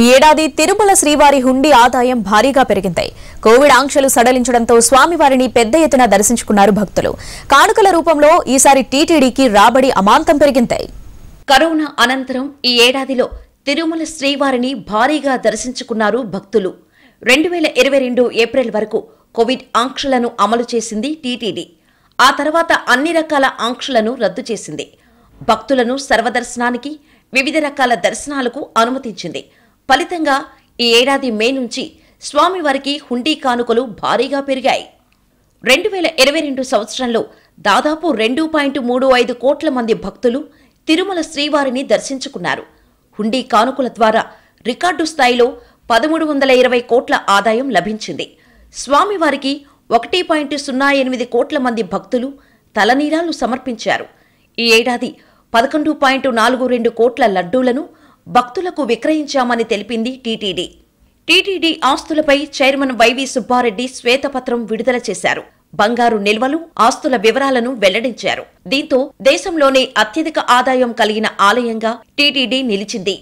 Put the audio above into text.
ఈ ఏడాది తిరుమల శ్రీవారి హుండీ ఆదాయం భారీగా పెరిగింది కోవిడ్ ఆంక్షలు సడలించడంతో స్వామివారిని పెద్ద ఎత్తున దర్శించుకున్నారు భక్తులు కానుకల రూపంలో ఈసారి టీటీడీకి రాబడి అమాంతం పెరిగింది కరోనా అనంతరం ఈ ఏడాదిలో తిరుమల శ్రీవారిని భారీగా దర్శించుకున్నారు భక్తులు రెండు వేల ఇరవై రెండు ఏప్రిల్ వరకు కోవిడ్ ఆంక్షలను అమలు చేసింది టీటీడీ ఆ తర్వాత అన్ని రకాల ఆంక్షలను రద్దు చేసింది భక్తులను సర్వదర్శనానికి వివిధ రకాల దర్శనాలకు అనుమతించింది ఫలితంగా ఈ ఏడాది మే నుంచి స్వామివారికి హుండీ కానుకలు భారీగా పెరిగాయి రెండు వేల ఇరవై రెండు సంవత్సరంలో దాదాపు రెండు పాయింట్ మూడు ఐదు కోట్ల మంది భక్తులు తిరుమల శ్రీవారిని దర్శించుకున్నారు హుండీ కానుకల ద్వారా రికార్డు స్థాయిలో పదమూడు వందల ఇరవై కోట్ల ఆదాయం లభించింది స్వామివారికి ఒకటి పాయింట్ సున్నా ఎనిమిది కోట్ల మంది భక్తులు తలనీరాలు సమర్పించారు ఈ ఏడాది పదకొండు పాయింట్ నాలుగు రెండు కోట్ల లడ్డూలను భక్తులకు విక్రయించామని తెలిపింది టీటీడీ టీటీడీ ఆస్తులపై చైర్మన్ వైవి సుబ్బారెడ్డి శ్వేతపత్రం విడుదల చేశారు బంగారు నిల్వలు ఆస్తుల వివరాలను వెల్లడించారు దీంతో దేశంలోనే అత్యధిక ఆదాయం కలిగిన ఆలయంగా టీటీడీ నిలిచింది